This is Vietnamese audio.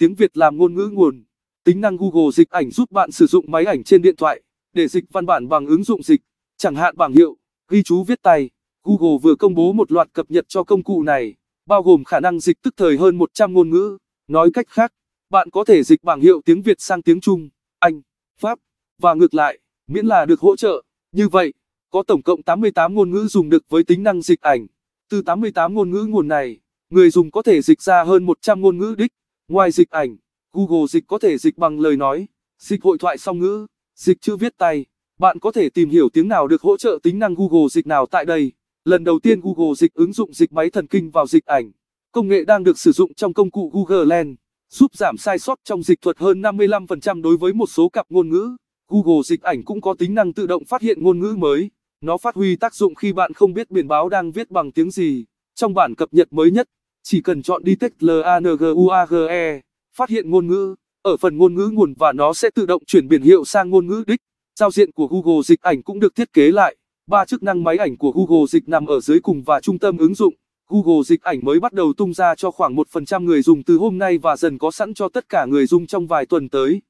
tiếng Việt làm ngôn ngữ nguồn. Tính năng Google Dịch ảnh giúp bạn sử dụng máy ảnh trên điện thoại để dịch văn bản bằng ứng dụng dịch, chẳng hạn bảng hiệu, ghi chú viết tay. Google vừa công bố một loạt cập nhật cho công cụ này, bao gồm khả năng dịch tức thời hơn 100 ngôn ngữ. Nói cách khác, bạn có thể dịch bảng hiệu tiếng Việt sang tiếng Trung, Anh, Pháp và ngược lại, miễn là được hỗ trợ. Như vậy, có tổng cộng 88 ngôn ngữ dùng được với tính năng dịch ảnh. Từ 88 ngôn ngữ nguồn này, người dùng có thể dịch ra hơn 100 ngôn ngữ đích. Ngoài dịch ảnh, Google Dịch có thể dịch bằng lời nói, dịch hội thoại song ngữ, dịch chữ viết tay. Bạn có thể tìm hiểu tiếng nào được hỗ trợ tính năng Google Dịch nào tại đây. Lần đầu tiên Google Dịch ứng dụng dịch máy thần kinh vào dịch ảnh. Công nghệ đang được sử dụng trong công cụ Google Lens, giúp giảm sai sót trong dịch thuật hơn 55% đối với một số cặp ngôn ngữ. Google Dịch ảnh cũng có tính năng tự động phát hiện ngôn ngữ mới. Nó phát huy tác dụng khi bạn không biết biển báo đang viết bằng tiếng gì. Trong bản cập nhật mới nhất, chỉ cần chọn Detect LANGUAGE, phát hiện ngôn ngữ, ở phần ngôn ngữ nguồn và nó sẽ tự động chuyển biển hiệu sang ngôn ngữ đích. Giao diện của Google Dịch ảnh cũng được thiết kế lại. Ba chức năng máy ảnh của Google Dịch nằm ở dưới cùng và trung tâm ứng dụng. Google Dịch ảnh mới bắt đầu tung ra cho khoảng 1% người dùng từ hôm nay và dần có sẵn cho tất cả người dùng trong vài tuần tới.